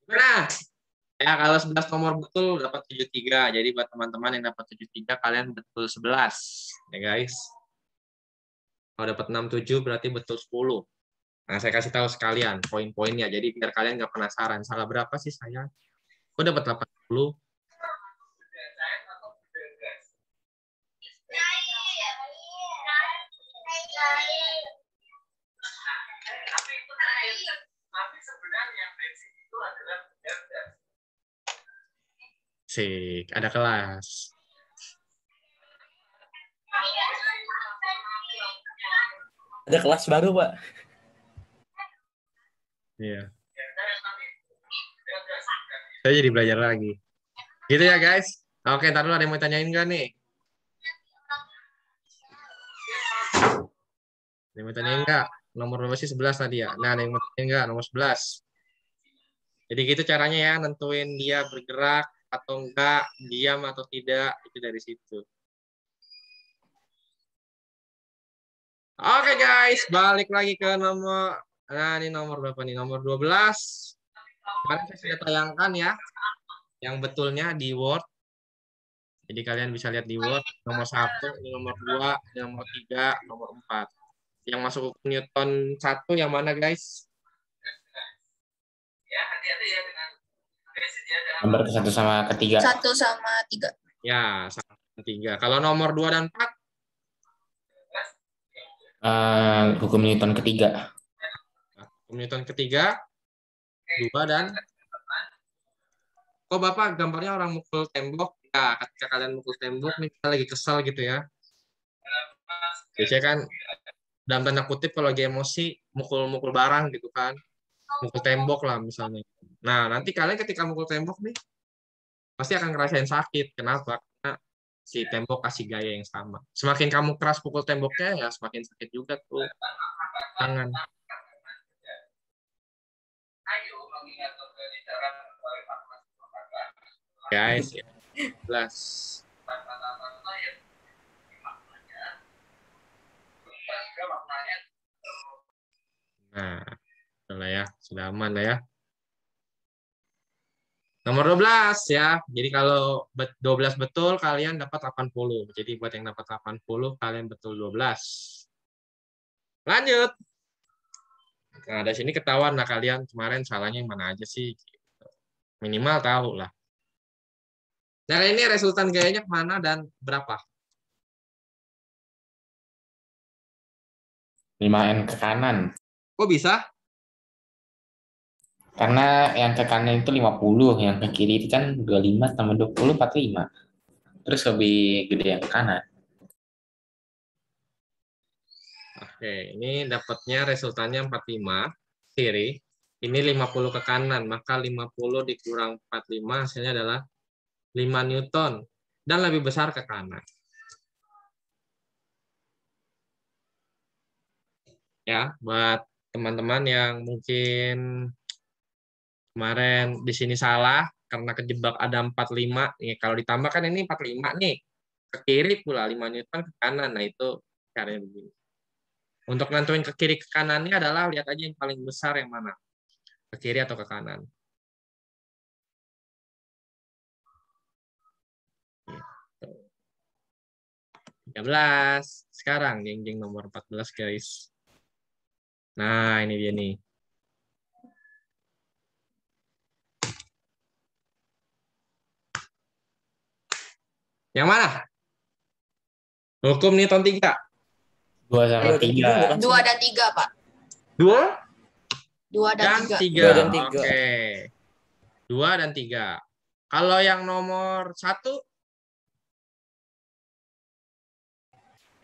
Speaker 1: Gimana? Ya, kalau 11 nomor betul dapat 73. Jadi buat teman-teman yang dapat 73, kalian betul 11. Ya guys. Kalau dapat 67 berarti betul 10. Nah, saya kasih tahu sekalian poin-poinnya. Jadi biar kalian nggak penasaran. Salah berapa sih saya? Kok dapat 80?
Speaker 2: Sik, ada kelas. ada kelas baru pak iya saya jadi
Speaker 1: belajar lagi gitu ya guys oke ntar dulu ada yang mau tanyain gak nih ada yang mau tanyain gak nomor berapa sih 11 tadi ya nah ada yang mau tanyain gak nomor 11 jadi gitu caranya ya nentuin dia bergerak atau enggak diam atau tidak itu dari situ
Speaker 2: Oke okay, guys, balik lagi ke nomor
Speaker 1: nah ini nomor berapa nih? Nomor 12. Kemarin saya sudah tayangkan ya yang betulnya di Word. Jadi kalian bisa lihat di Word nomor 1,
Speaker 2: nomor 2, nomor 3, nomor
Speaker 1: 4. Yang masuk ke Newton 1 yang mana guys? Ya, ya
Speaker 3: hati-hati dengan Nomor ke satu sama ketiga. 1
Speaker 2: sama 3.
Speaker 3: Ya, sama 3. Kalau nomor 2 dan 4 uh, hukum Newton ketiga.
Speaker 1: Hukum Newton ketiga, dua dan kok bapak gambarnya orang mukul tembok ya ketika kalian mukul tembok nih kita lagi kesel gitu ya biasanya kan dalam tanda kutip kalau lagi emosi mukul-mukul barang gitu kan mukul tembok lah misalnya nah nanti kalian ketika mukul tembok nih pasti akan ngerasain sakit kenapa si tembok kasih gaya yang sama. Semakin kamu keras pukul temboknya ya semakin sakit juga tuh
Speaker 2: tangan. Guys, ya. Plus.
Speaker 1: Nah, sudah ya, sudah aman lah ya. Nomor 12 ya. Jadi kalau 12 betul kalian dapat 80. Jadi buat yang dapat 80 kalian betul 12. Lanjut. Nah, ada sini ketahuan nah kalian kemarin salahnya yang mana aja sih. Gitu. Minimal tahu
Speaker 2: lah. Nah ini resultan gayanya kemana dan berapa? 5N ke kanan. Kok bisa? Karena yang ke kanan itu 50, yang ke kiri
Speaker 3: itu kan 25 tambah 20, 45. Terus lebih gede yang ke kanan.
Speaker 1: Oke, ini dapatnya resultannya 45 kiri. Ini 50 ke kanan, maka 50 dikurang 45 hasilnya adalah 5 Newton. Dan lebih besar ke kanan.
Speaker 2: Ya, buat
Speaker 1: teman-teman yang mungkin Kemarin di sini salah karena kejebak ada 45. Nih, kalau ditambah kan ini 45 nih. Ke kiri pula 5 Newton ke kanan. Nah, itu caranya begini. Untuk nentuin ke kiri ke kanannya adalah lihat
Speaker 2: aja yang paling besar yang mana. Ke kiri atau ke kanan. Gitu. Sekarang jeng-jeng nomor 14, guys. Nah, ini dia nih. Yang mana?
Speaker 1: Hukum Newton 3. 2 sama 3. 2
Speaker 2: dan 3, Pak. 2? 2 dan, 3. 2 dan 3. Oke. Okay.
Speaker 1: 2 dan 3.
Speaker 2: Kalau yang nomor 1?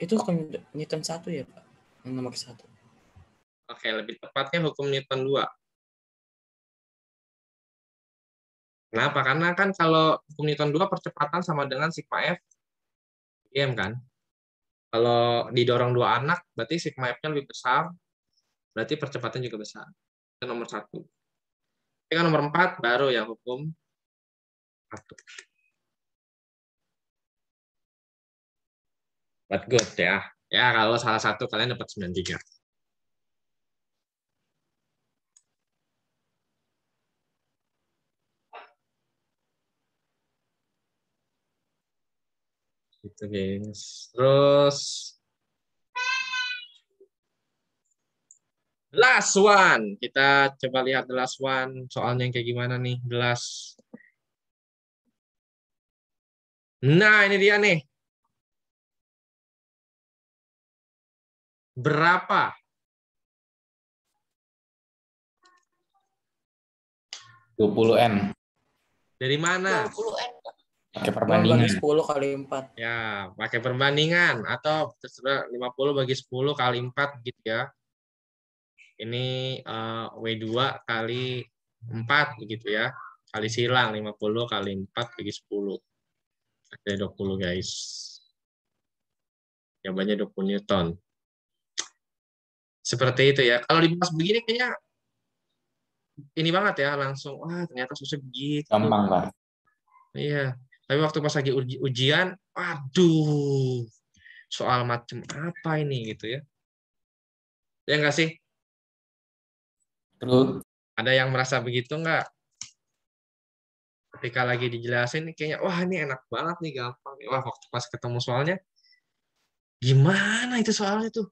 Speaker 2: Itu hukum Newton 1 ya, Pak? Yang Nomor 1. Oke, okay, lebih tepatnya hukum Newton 2. Kenapa? Karena kan kalau hukum Newton 2 percepatan sama dengan sigma F IM kan.
Speaker 1: Kalau didorong dua anak, berarti sigma F-nya lebih besar, berarti percepatan
Speaker 2: juga besar. Itu nomor satu. Tapi kan nomor empat baru ya hukum satu. But good ya. Ya kalau salah satu kalian dapat 93. gitu guys terus last one kita coba lihat the last one soalnya yang kayak gimana nih the last nah ini dia nih berapa dua puluh N.
Speaker 1: Dari mana? puluh n Pakai perbandingan. 10 kali 4. Ya, pakai perbandingan atau terserah 50 bagi 10 kali 4 gitu ya. Ini uh, eh, W2 kali 4 gitu ya. Kali silang 50 kali 4 bagi 10. Ada 20 guys. Jawabannya 20 Newton. Seperti itu ya. Kalau dibahas begini kayaknya ini banget ya langsung wah ternyata susah begitu gampang lah iya Yeah. Tapi waktu pas lagi ujian, aduh,
Speaker 2: soal macam apa ini gitu ya. Ya enggak sih? Terus ada yang merasa begitu enggak?
Speaker 1: Ketika lagi dijelasin kayaknya wah ini enak banget nih gampang. Wah waktu pas ketemu soalnya
Speaker 2: gimana itu soalnya tuh?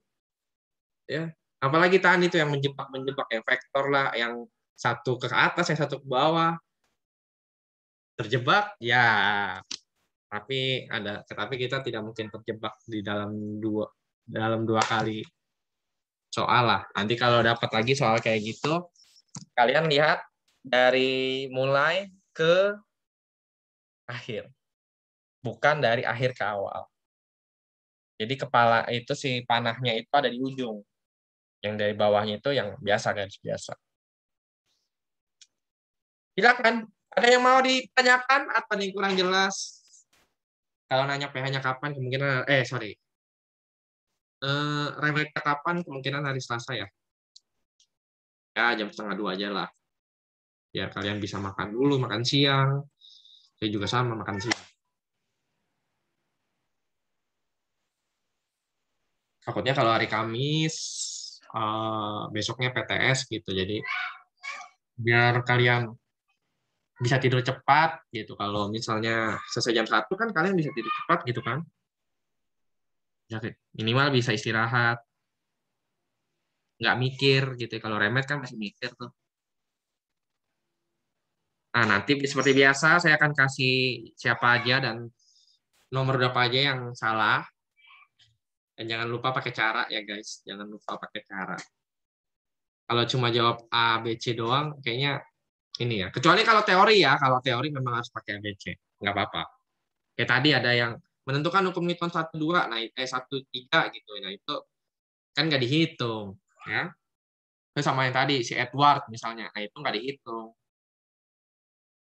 Speaker 1: Ya, apalagi tangan itu yang menjebak-menjebak yang vektor lah yang satu ke atas, yang satu ke bawah terjebak ya tapi ada tetapi kita tidak mungkin terjebak di dalam dua dalam dua kali soal lah nanti kalau dapat lagi soal kayak gitu kalian lihat dari mulai ke
Speaker 2: akhir bukan dari akhir ke awal jadi kepala itu si panahnya itu ada di ujung yang dari bawahnya itu yang biasa guys biasa
Speaker 1: silakan ada yang mau ditanyakan atau yang kurang jelas? Kalau nanya PH-nya kapan kemungkinan eh sorry.
Speaker 2: Eh Rebecca kapan kemungkinan hari Selasa ya? Ya jam setengah dua aja lah. Ya kalian bisa makan dulu makan siang.
Speaker 1: Saya juga sama makan siang. Takutnya kalau hari Kamis uh, besoknya PTS gitu jadi biar kalian bisa tidur cepat gitu kalau misalnya selesai jam satu kan kalian bisa tidur cepat gitu kan ya, minimal bisa istirahat nggak mikir gitu ya. kalau remet kan masih mikir tuh nah nanti seperti biasa saya akan kasih siapa aja dan nomor berapa aja yang salah dan jangan lupa pakai cara ya guys jangan lupa pakai cara kalau cuma jawab A B C doang kayaknya ini ya. Kecuali kalau teori ya, kalau teori memang harus pakai ABC, nggak apa-apa. Kayak tadi ada yang menentukan hukum Newton 1 2 nah eh
Speaker 2: 1 3 gitu. Nah, itu kan nggak dihitung, ya. Itu sama yang tadi si Edward misalnya, nah itu nggak dihitung.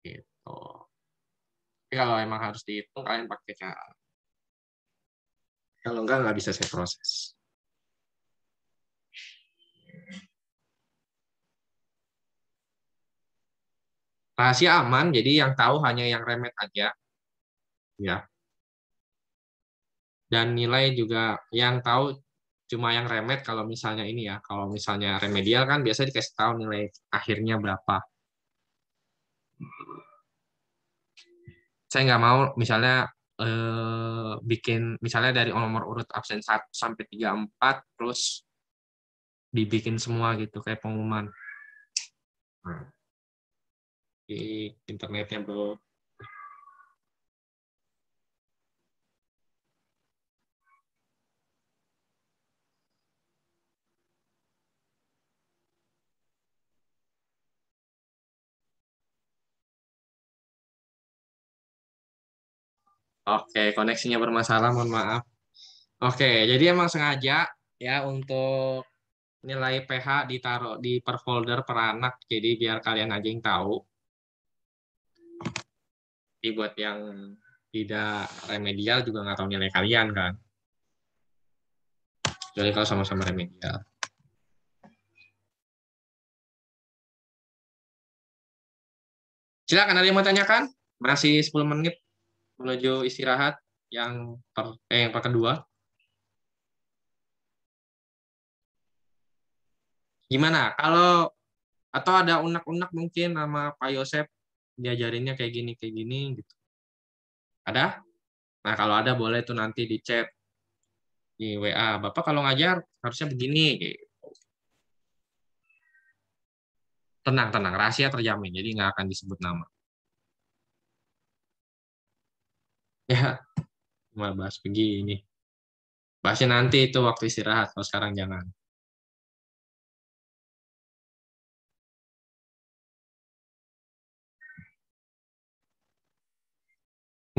Speaker 2: Gitu. Tapi kalau emang harus dihitung kalian pakai cara. Kalau enggak nggak bisa saya proses. rahasia aman jadi yang tahu hanya yang remet aja ya dan nilai
Speaker 1: juga yang tahu cuma yang remet kalau misalnya ini ya kalau misalnya remedial kan biasanya dikasih tahu nilai akhirnya berapa saya nggak mau misalnya eh, bikin misalnya dari nomor urut absen 1 sampai 34 terus dibikin semua gitu kayak
Speaker 2: pengumuman. Nah di internetnya bro. Oke, koneksinya bermasalah, mohon maaf.
Speaker 1: Oke, jadi emang sengaja ya untuk nilai PH ditaruh di per folder per anak, jadi biar kalian aja yang tahu. Tapi buat yang tidak remedial juga nggak tahu nilai kalian kan.
Speaker 2: Jadi kalau sama-sama remedial. Silakan ada yang mau tanyakan? Masih 10 menit menuju istirahat yang per, eh, yang per kedua.
Speaker 1: Gimana? Kalau atau ada unak-unak mungkin sama Pak Yosep diajarinnya kayak gini kayak gini gitu ada nah kalau ada boleh tuh nanti di chat di WA bapak kalau ngajar harusnya begini gitu.
Speaker 2: tenang tenang rahasia terjamin jadi nggak akan disebut nama ya cuma bahas begini bahasnya nanti itu waktu istirahat kalau sekarang jangan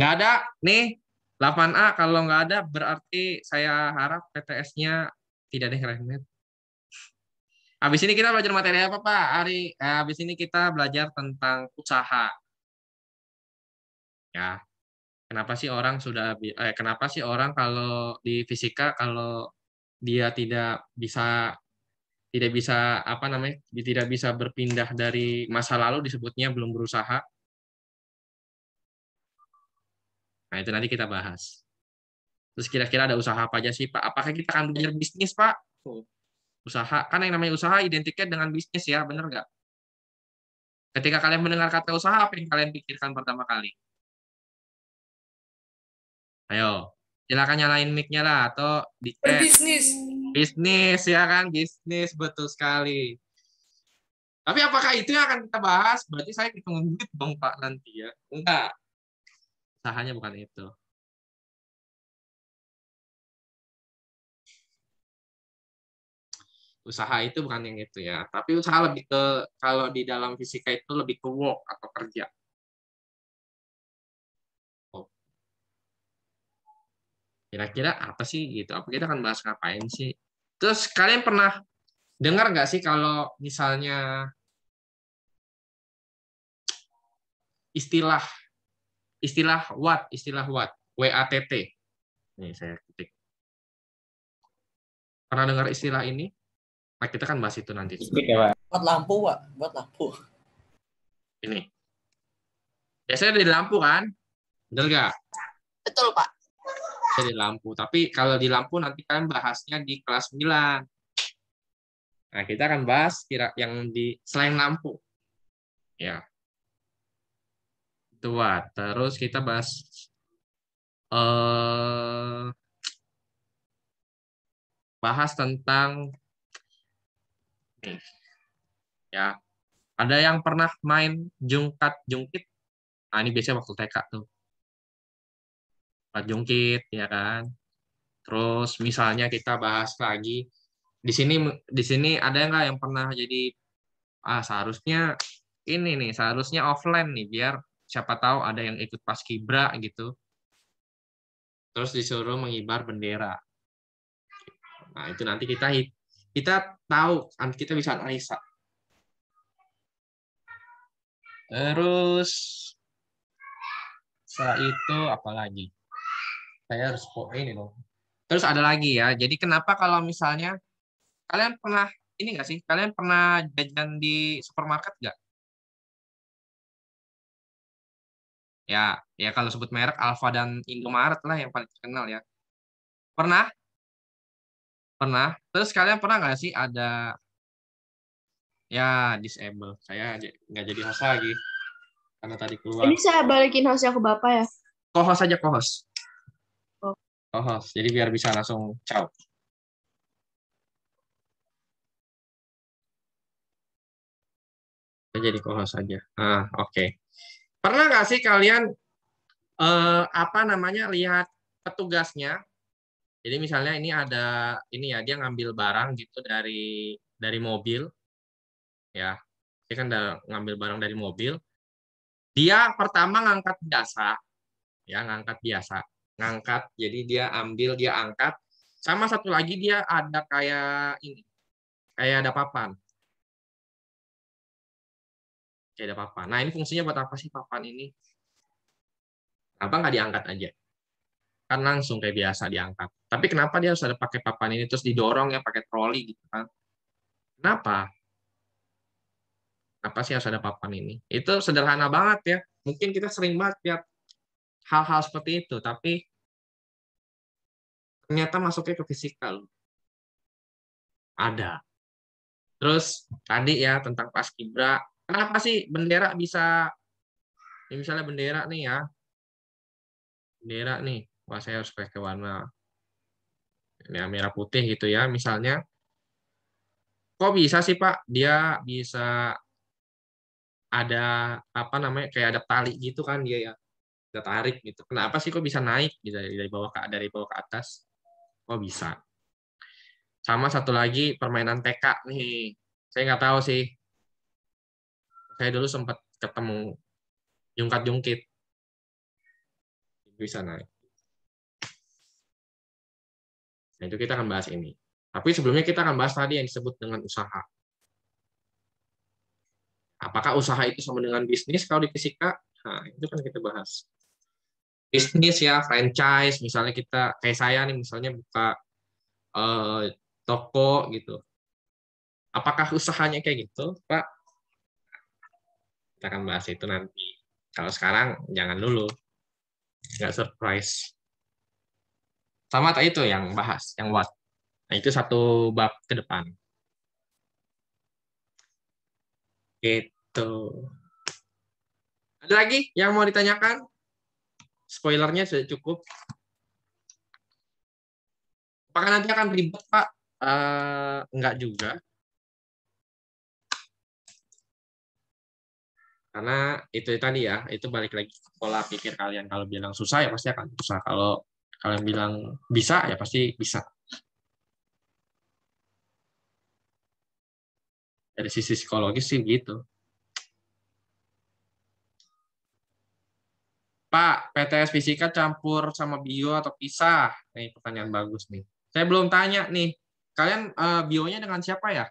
Speaker 2: Nggak ada nih 8A kalau nggak ada berarti
Speaker 1: saya harap PTS-nya tidak ada yang remit. Habis ini kita belajar materi apa, Pak? Hari eh, habis ini kita belajar tentang usaha. Ya. Kenapa sih orang sudah eh kenapa sih orang kalau di fisika kalau dia tidak bisa tidak bisa apa namanya? tidak bisa berpindah dari masa lalu disebutnya belum berusaha. Nah, itu nanti kita bahas. Terus kira-kira ada usaha apa aja sih, Pak? Apakah kita akan belajar bisnis, Pak? Usaha, kan yang namanya usaha identiknya dengan
Speaker 2: bisnis ya, benar nggak? Ketika kalian mendengar kata usaha, apa yang kalian pikirkan pertama kali? Ayo, silakan nyalain mic-nya lah
Speaker 1: atau di bisnis. Bisnis ya kan, bisnis betul sekali.
Speaker 2: Tapi apakah itu yang akan kita bahas? Berarti saya ketemu duit dong Pak nanti ya. Enggak. Usahanya bukan itu. Usaha itu bukan yang itu ya, tapi usaha lebih ke kalau di dalam fisika itu lebih ke work atau kerja. Oh. kira-kira apa sih
Speaker 1: gitu apa kita akan bahas ngapain sih terus kalian pernah dengar nggak sih kalau
Speaker 2: misalnya istilah istilah watt, istilah watt, WATT. ini saya ketik.
Speaker 1: Pernah dengar istilah ini? Nah, kita kan bahas itu nanti. Ya,
Speaker 2: Buat lampu, Pak. Buat lampu.
Speaker 1: Ini. Biasanya di lampu kan? Benar nggak? Betul, Pak. saya di lampu. Tapi kalau di lampu nanti kan bahasnya di kelas 9. Nah, kita akan bahas kira yang di selain lampu. Ya tua. Terus kita bahas eh, bahas tentang nih ya ada yang pernah main jungkat jungkit? Nah, ini biasanya waktu TK tuh. Jungkat jungkit ya kan. Terus misalnya kita bahas lagi di sini di sini ada nggak yang pernah jadi ah seharusnya ini nih seharusnya offline nih biar siapa tahu ada yang ikut pas kibra gitu terus disuruh mengibar bendera nah itu nanti kita kita tahu kita bisa analisa terus setelah itu apa lagi saya harus ini loh terus
Speaker 2: ada lagi ya jadi kenapa kalau misalnya kalian pernah ini nggak sih kalian pernah jajan di supermarket nggak ya ya kalau sebut merek Alfa dan Indomaret lah yang paling terkenal ya pernah
Speaker 1: pernah terus kalian pernah nggak sih ada ya disable saya nggak jadi host lagi karena tadi keluar ini saya
Speaker 2: balikin hostnya ke bapak ya kohos aja kohos oh. kohos jadi biar bisa langsung ciao jadi kohos aja ah oke okay. Pernah nggak sih kalian
Speaker 1: eh, apa namanya lihat petugasnya? Jadi misalnya ini ada ini ya dia ngambil barang gitu dari dari mobil, ya dia kan ngambil barang dari mobil. Dia pertama ngangkat biasa, ya ngangkat biasa, ngangkat. Jadi dia ambil dia angkat.
Speaker 2: Sama satu lagi dia ada kayak ini, kayak ada papan kayak ada papan. Nah, ini fungsinya buat apa sih papan ini? Kenapa nggak diangkat aja? Kan langsung kayak biasa diangkat. Tapi kenapa
Speaker 1: dia harus ada pakai papan ini terus didorong ya pakai troli gitu kan? Kenapa? Kenapa sih harus ada papan ini? Itu sederhana banget ya. Mungkin kita sering banget
Speaker 2: lihat hal-hal seperti itu, tapi ternyata masuknya ke fisika loh. Ada. Terus tadi
Speaker 1: ya tentang pas paskibra Kenapa sih bendera bisa ini ya misalnya bendera nih ya. Bendera nih, wah saya harus pakai warna ya, merah putih gitu ya misalnya. Kok bisa sih Pak? Dia bisa ada apa namanya kayak ada tali gitu kan dia ya kita tarik gitu kenapa sih kok bisa naik gitu ya, dari bawah ke dari bawah ke atas kok bisa sama satu lagi permainan TK nih saya nggak tahu
Speaker 2: sih saya dulu sempat ketemu jungkat-jungkit bisa naik. Nah, itu kita akan bahas ini. Tapi sebelumnya kita akan bahas tadi yang disebut dengan usaha.
Speaker 1: Apakah usaha itu sama dengan bisnis kalau di fisika? Nah, itu kan kita bahas. Bisnis ya, franchise, misalnya kita kayak saya nih misalnya buka eh, toko gitu. Apakah usahanya kayak gitu, Pak? Kita akan bahas itu nanti. Kalau sekarang jangan dulu. Nggak surprise. Sama tak itu yang bahas, yang what. Nah, itu satu bab ke depan. Gitu. Ada lagi yang mau ditanyakan?
Speaker 2: Spoilernya sudah cukup. Apakah nanti akan ribet, Pak? Uh, eh, enggak juga. karena itu tadi ya itu balik lagi ke
Speaker 1: pola pikir kalian kalau bilang susah ya pasti akan susah kalau kalian bilang bisa ya pasti bisa
Speaker 2: dari sisi psikologis sih gitu
Speaker 1: Pak, PTS fisika campur sama bio atau pisah? Nih pertanyaan bagus nih. Saya belum tanya nih. Kalian uh, bionya dengan siapa ya?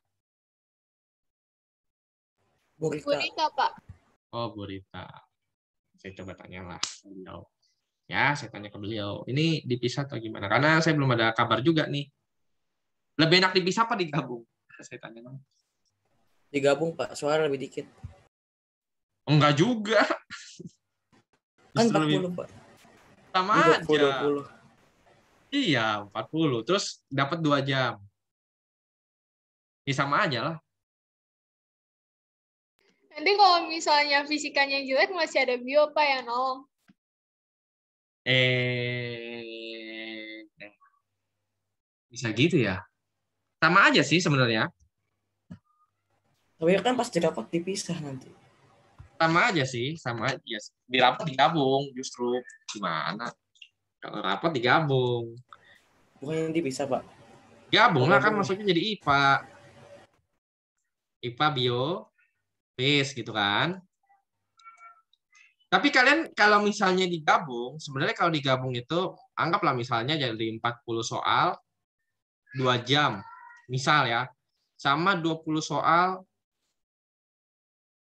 Speaker 1: Bu
Speaker 2: Rika, Pak.
Speaker 1: Oh, Bu Rita. Saya coba tanyalah beliau. Ya, saya tanya ke beliau. Ini dipisah atau gimana? Karena saya belum ada kabar juga nih. Lebih enak dipisah apa digabung? Saya tanya dong. Digabung, Pak. Suara lebih dikit. Enggak juga. Kan 40, lebih...
Speaker 2: Pak. Sama 20, aja.
Speaker 1: 20. Iya, 40.
Speaker 2: Terus dapat dua jam. Ini ya, sama aja lah. Nanti kalau misalnya fisikanya jelek masih ada bio pak yang nolong. Eh, bisa gitu ya? Sama aja sih sebenarnya.
Speaker 3: Tapi kan pas rapat dipisah nanti.
Speaker 1: Sama aja sih, sama aja. Ya, Di rapat digabung justru. Gimana? Kalau rapat digabung. Bukan nanti bisa, Pak. Gabung lah kan maksudnya jadi IPA. IPA bio, space gitu kan. Tapi kalian kalau misalnya digabung, sebenarnya kalau digabung itu anggaplah misalnya jadi 40 soal 2 jam. Misal ya, sama 20 soal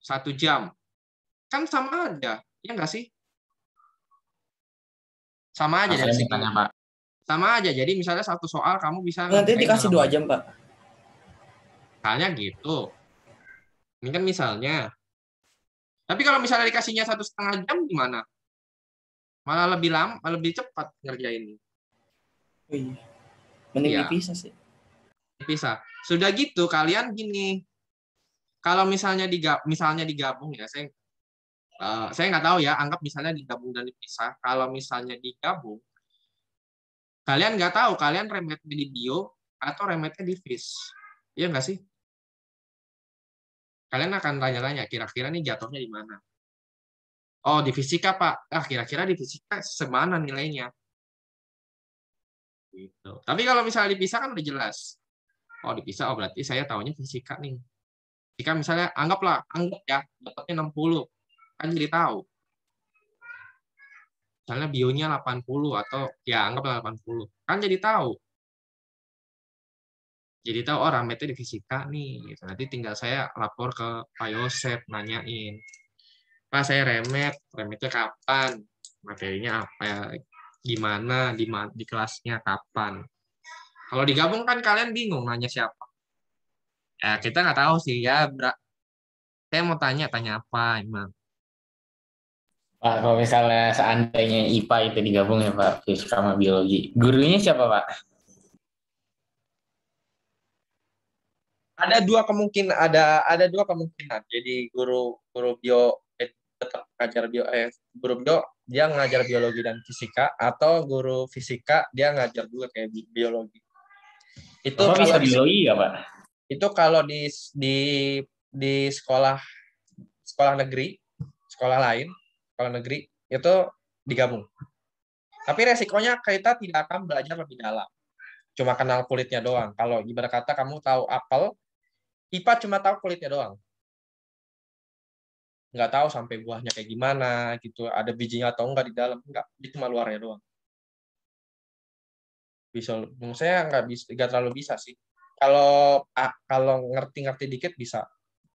Speaker 2: 1 jam. Kan sama aja, ya enggak sih? Sama aja dari sini. Pak. Sama aja. Jadi misalnya satu
Speaker 1: soal kamu bisa Nanti dikasih 2 jam, Pak. Misalnya gitu. Ini kan misalnya. Tapi kalau misalnya dikasihnya satu setengah jam gimana? Malah lebih lama, lebih cepat kerja ini. Oh iya.
Speaker 2: Mending ya. dipisah
Speaker 1: sih. Dipisah. Sudah gitu kalian gini. Kalau misalnya digab, misalnya digabung ya, saya uh, saya nggak tahu ya. Anggap misalnya digabung dan dipisah. Kalau misalnya digabung, kalian nggak tahu kalian remetnya
Speaker 2: di bio atau remetnya di fish. Iya nggak sih? Kalian akan tanya-tanya, kira-kira nih jatuhnya di mana? Oh, di fisika, Pak. Ah, kira-kira di fisika semana nilainya? Gitu. Tapi
Speaker 1: kalau misalnya dipisah kan udah jelas. Oh, dipisah, oh berarti saya tahunya fisika nih. Jika misalnya, anggaplah, anggap ya, dapatnya 60. Kan jadi tahu. Misalnya bionya 80 atau ya anggaplah 80. Kan jadi tahu jadi tahu oh itu di fisika nih gitu. nanti tinggal saya lapor ke Pak Yosep nanyain Pak saya remet remetnya kapan materinya apa ya, gimana di di kelasnya kapan kalau digabung kan kalian bingung nanya siapa ya kita nggak tahu sih ya bra. saya mau tanya tanya apa emang
Speaker 2: Pak, kalau misalnya
Speaker 3: seandainya IPA itu digabung ya Pak, fisika sama biologi, gurunya siapa Pak?
Speaker 1: ada dua kemungkinan ada ada dua kemungkinan jadi guru guru bio eh, tetap ngajar bio eh, guru bio dia ngajar biologi dan fisika atau guru fisika dia ngajar juga kayak bi biologi itu Bapak kalau bisa biologi ya pak itu kalau di di di sekolah sekolah negeri sekolah lain sekolah negeri itu digabung tapi resikonya kita tidak akan belajar lebih dalam cuma kenal kulitnya doang. Kalau ibarat kata kamu tahu apel, IPA cuma tahu kulitnya doang.
Speaker 2: Nggak tahu sampai buahnya kayak gimana, gitu. Ada bijinya atau enggak di dalam. nggak, itu cuma luarnya doang. Bisa, menurut saya nggak, bisa, nggak terlalu bisa sih. Kalau ah, kalau ngerti-ngerti dikit bisa.